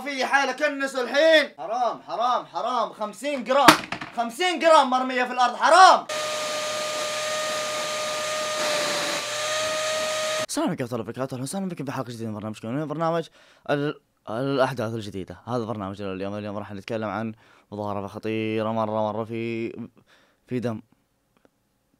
في حالة كنس الحين حرام حرام حرام 50 جرام 50 جرام مرمية في الأرض حرام السلام عليكم ورحمة الله وبركاته، أهلا وسهلا بكم في حلقة جديدة من برنامجكم، برنامج الأحداث الجديدة، هذا برنامجنا اليوم، اليوم راح نتكلم عن مظاهرة خطيرة مرة مرة في في دم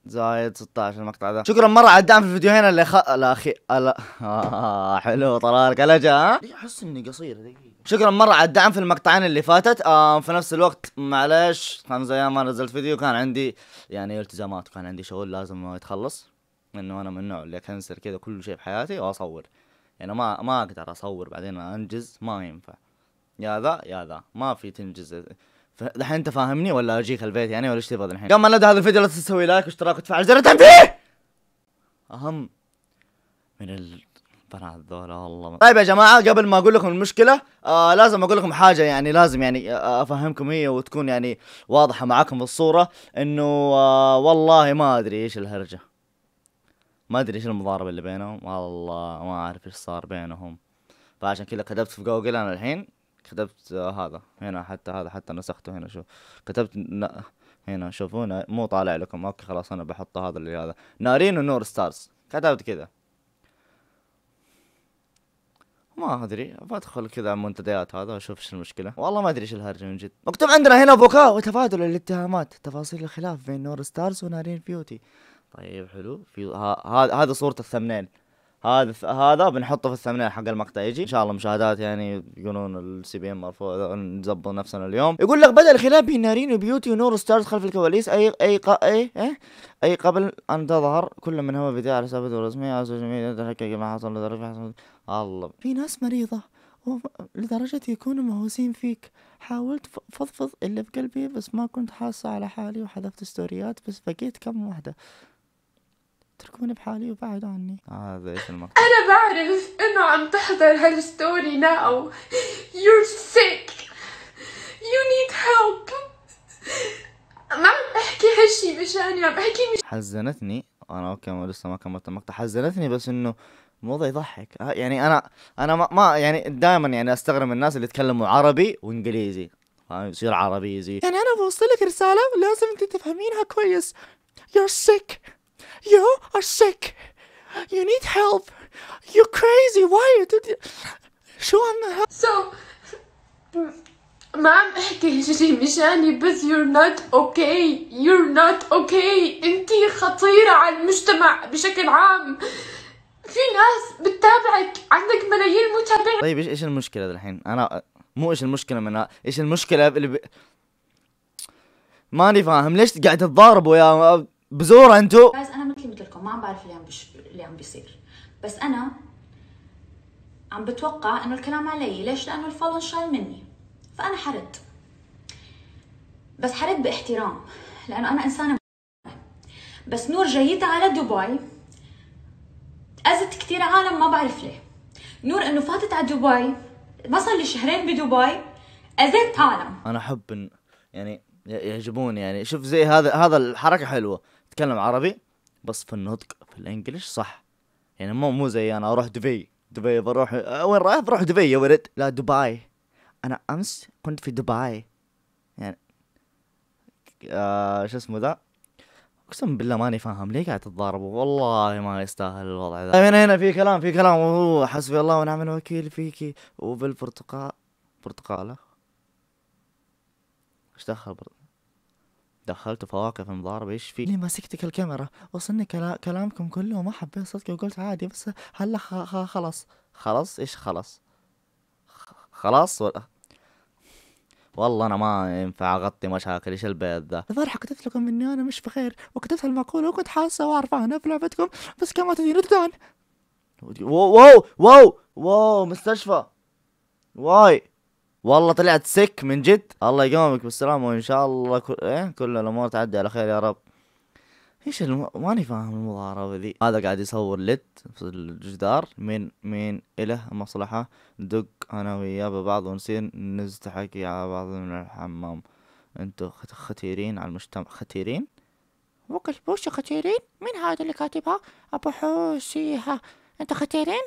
زايد 16 المقطع ذا شكرا مره على الدعم في الفيديوهين الاخ الاخي ألا... آه حلو طلالك الاجا ها إيه، احس اني قصير دقيقه شكرا مره على الدعم في المقطعين اللي فاتت آه في نفس الوقت معلش خمس ايام ما نزلت فيديو كان عندي يعني التزامات وكان عندي شغل لازم يتخلص انه انا من النوع اللي اكنسل كذا كل شيء بحياتي واصور يعني ما ما اقدر اصور بعدين انجز ما ينفع يا ذا يا ذا ما في تنجز دحين انت فاهمني ولا اجيك البيت يعني ولا ايش تبغى الحين؟ قبل ما نبدا هذا الفيديو لا تنسى تسوي لايك واشتراك وتفعل زر التنبيه اهم من ال... البنات ذولا والله طيب يا جماعه قبل ما اقول لكم المشكله آه لازم اقول لكم حاجه يعني لازم يعني آه, آه، افهمكم هي وتكون يعني واضحه معاكم في الصوره انه آه والله ما ادري ايش الهرجه ما ادري ايش المضاربه اللي بينهم والله ما اعرف ايش صار بينهم فعشان كذا كتبت في جوجل انا الحين كتبت هذا هنا حتى هذا حتى نسخته هنا شوف كتبت هنا شوفونا مو طالع لكم اوكي خلاص انا بحط هذا اللي هذا نارين ونور ستارز كتبت كذا ما ادري بدخل كذا على المنتديات هذا واشوف ايش المشكله والله ما ادري ايش الهرجه من جد مكتوب عندنا هنا بكاء وتفادل الاتهامات تفاصيل الخلاف بين نور ستارز ونارين بيوتي طيب حلو في هذا صوره الثمنين هذا هذا بنحطه في الثمنيل حق المقطع يجي ان شاء الله مشاهدات يعني يقولون السي بي ام مرفوع نظبط نفسنا اليوم يقول لك بدا الخلاف بين نارين وبيوتي ونور ستارز خلف الكواليس اي اي قا اي ايه اي قبل ان تظهر كل منهما بداية على حساباته الرسمية على السوشيال ميديا ما حصل لدرجة الله في ناس مريضة لدرجة يكونوا مهووسين فيك حاولت فضفض اللي بقلبي بس ما كنت حاسة على حالي وحذفت ستوريات بس بقيت كم واحدة اتركوني بحالي وبعدوا عني هذا ايش المقطع انا بعرف انه عم تحضر هالستوري ناو يور سيك يو نيد هيلب ما عم بحكي هالشي مشاني عم بحكي مش حزنتني انا اوكي لسه ما كملت المقطع حزنتني بس انه الموضوع يضحك آه، يعني انا انا ما, ما يعني دائما يعني استغرب من الناس اللي يتكلموا عربي وانجليزي يصير عربي زي يعني انا بوصل لك رساله لازم انت تفهمينها كويس you're sick You are sick. You need help. You're crazy. Why you did شو عم So ما عم احكي شي مشاني بس you're not okay you're not okay انتي خطيرة على المجتمع بشكل عام في ناس بتتابعك عندك ملايين متابعين طيب ايش ايش المشكلة الحين؟ انا مو ايش المشكلة من ايش المشكلة اللي ب... ماني فاهم ليش قاعد تتضاربوا يا بزوره انتو؟ فما عم بعرف اللي عم بش... اللي عم بيصير بس انا عم بتوقع انه الكلام علي ليش لانه الفضل انشال مني فانا حرد بس حرد باحترام لانه انا انسانه بس نور جيت على دبي اذت كثير عالم ما بعرف ليه نور انه فاتت على دبي ما صار لي شهرين بدبي اذت عالم انا احب يعني يعجبوني يعني شوف زي هذا هذا الحركه حلوه تكلم عربي بس في النطق في الانجليش صح يعني مو مو زي انا اروح دبي دبي بروح آه، وين رايح بروح دبي يا ولد لا دبي انا امس كنت في دبي يعني آه شو اسمه ذا اقسم بالله ماني فاهم ليه قاعد تتضاربوا والله ما يستاهل الوضع ذا من هنا في كلام في كلام حسبي الله ونعم الوكيل فيكي وبالبرتقال برتقاله ايش دخل برتقال في فواقف مضاربة ايش في ليه مسكتك الكاميرا وصلني كلا... كلامكم كله وما حبيت صدق وقلت عادي بس هلا خ... خ... خلاص خلاص ايش خلاص خلاص ولا والله انا ما ينفع اغطي مشاكل ايش البيت ذا الظاهر كتبت لكم اني انا مش بخير وكتبت المقوله وكنت حاسه وعرفانه في لعبتكم بس كما تدين الدان واو واو واو واو مستشفى واي والله طلعت سك من جد الله يقومك بالسلامه وان شاء الله كل, إيه؟ كل الامور تعدي على خير يا رب ايش الم... ماني فاهم المضاربه ذي هذا قاعد يصور لد في الجدار من من اله مصلحه ندق انا وياه ببعض ونصير نزتحك على بعض من الحمام انتو ختيرين على المجتمع ختيرين وكل بوش ختيرين مين هذا اللي كاتبها ابو حوسيها انتوا خطيرين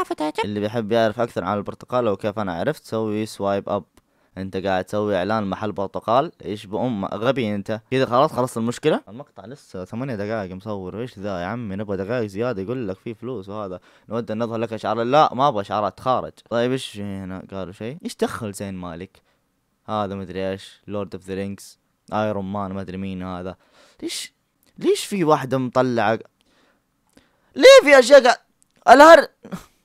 وفتاتك اللي بيحب يعرف اكثر عن او وكيف انا عرفت سوي سوايب اب انت قاعد تسوي اعلان محل برتقال ايش بام غبي انت كذا خلاص خلصت المشكله المقطع لسه ثمانية دقائق مصور ايش ذا يا عمي نبغى دقائق زياده يقول لك في فلوس وهذا نود نظهر لك اشعار لا ما ابغى اشعارات خارج طيب ايش هنا قالوا شيء ايش دخل زين مالك هذا مدري ايش لورد اوف ذا رينجز ايرون مان ما ادري مين هذا ليش ليش في واحده مطلعه ليه في اشياء الهر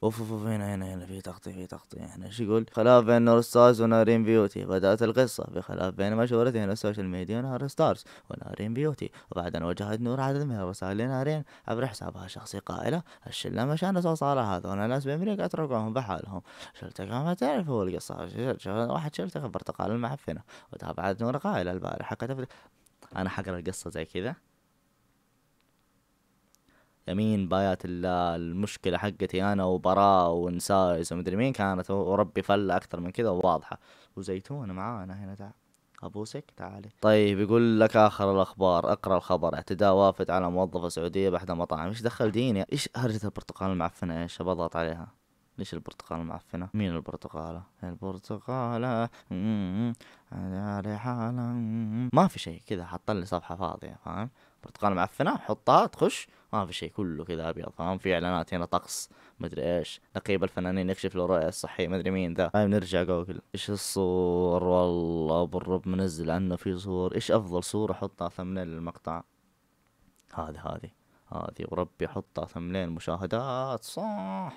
اوف اوف هنا هنا هنا في تغطية في تغطية هنا ايش يقول خلاف بين نور ستارز ونارين بيوتي بدأت القصة بخلاف بين مشهورتين السوشيال ميديا نهر ستارز ونارين بيوتي وبعد أن وجهت نور عدد من الرسائل لنارين عبر حسابها الشخصي قائلة الشلة مشان أساس على هذا وأنا ناس بأمريكا اتركوهم بحالهم شلتك ما تعرف هو القصة واحد شلتك برتقال المعفنة وتابعت نور قائلة البارحة كتبت أنا حقرأ القصة زي كذا يمين بايات المشكله حقتي انا وبراء ونسايس ومدري مين كانت وربي فله اكثر من كذا وواضحه وزيتونة معانا هنا تعال ابوسك تعالي طيب يقول لك اخر الاخبار اقرا الخبر اعتداء وافد على موظفه سعوديه باحدى المطاعم ايش دخل ديني ايش هرجه البرتقال المعفنه ايش بضغط عليها ليش البرتقالة معفنة مين البرتقالة البرتقالة على رحالة ما في شيء كذا حط لي صفحة فاضية فاهم برتقالة معفنة حطها تخش ما في شيء كله كذا ابيض فاهم في اعلانات هنا طقس مدري ايش نقيب الفنانين يكشف له الرؤية الصحية مدري مين ذا هاي طيب، بنرجع جوجل ايش الصور والله ابو الرب منزل عنه في صور ايش افضل صورة احطها ثمنيل للمقطع هذه هذه هذه وربي حطها ثملين مشاهدات صح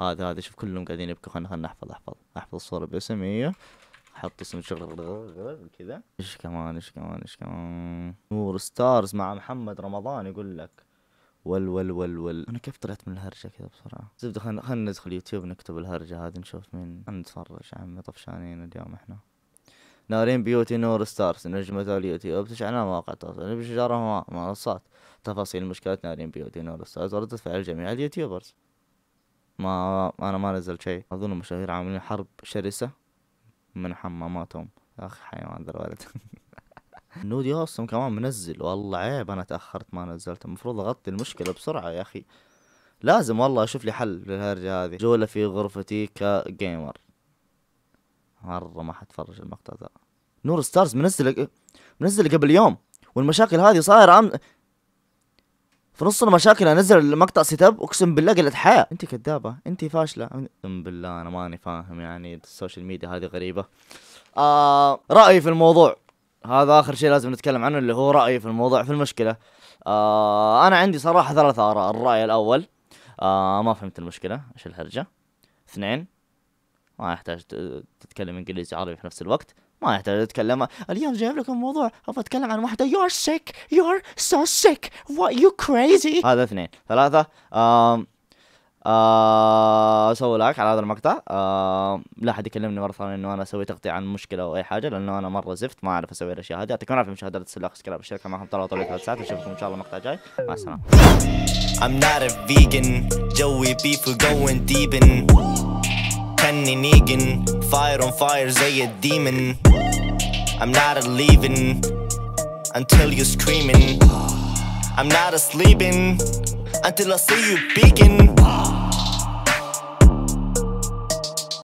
هذا هذا شوف كلهم قاعدين يبكوا خلنا خلنا احفظ احفظ احفظ الصورة باسم هي احط اسم شغل كذا ايش كمان ايش كمان ايش كمان نور ستارز مع محمد رمضان يقول لك ول ول ول ول انا كيف طلعت من الهرجه كذا بسرعه زبده خلنا ندخل يوتيوب نكتب الهرجه هذه نشوف مين نتفرج يا عمي طفشانين اليوم احنا نارين بيوتي نور ستارز نجمة اليوتي وبتشعل على مواقع التواصل بشجارة منصات تفاصيل مشكلة نارين بيوتي نور ستارز وردت فعل جميع اليوتيوبرز ما أنا ما نزلت شيء أظن المشاهير عاملين حرب شرسة من حماماتهم يا أخي حيوان ذا الولد نودي هوستم كمان منزل والله عيب أنا تأخرت ما نزلت المفروض أغطي المشكلة بسرعة يا أخي لازم والله أشوف لي حل للهرجة هذه جولة في غرفتي كجيمر مره ما حتفرج المقطع ذا نور ستارز منزله منزله قبل يوم والمشاكل هذه صاير عم في نص المشاكل انزل المقطع سيت اب اقسم بالله قلت حياه انت كذابه انت فاشله اقسم بالله انا ماني فاهم يعني السوشيال ميديا هذه غريبه آه رايي في الموضوع هذا اخر شيء لازم نتكلم عنه اللي هو رايي في الموضوع في المشكله آه انا عندي صراحه ثلاث اراء الراي الاول آه ما فهمت المشكله ايش الهرجه اثنين ما يحتاج تتكلم انجليزي عربي في نفس الوقت ما يحتاج تتكلم اليوم جايب لكم موضوع ابغى اتكلم عن واحده يور سيك يور سو سيك وات يو كريزي هذا اثنين ثلاثه آم آه اسوي لايك على هذا المقطع آه لا احد يكلمني مره ثانيه انه انا اسوي تغطيه عن مشكله او اي حاجه لانه انا مره زفت ما اعرف اسوي الاشياء هذه يعطيكم العافيه مشاهدات السلاح كلاب الشركه معكم طلع طويل ثلاث ساعات اشوفكم ان شاء الله مقطع جاي مع السلامه I'm not a vegan, Joey beef, going deep in. عني نيجن فاير on fire زي الديمن I'm not leaving until you screaming I'm not sleeping until I see you peeking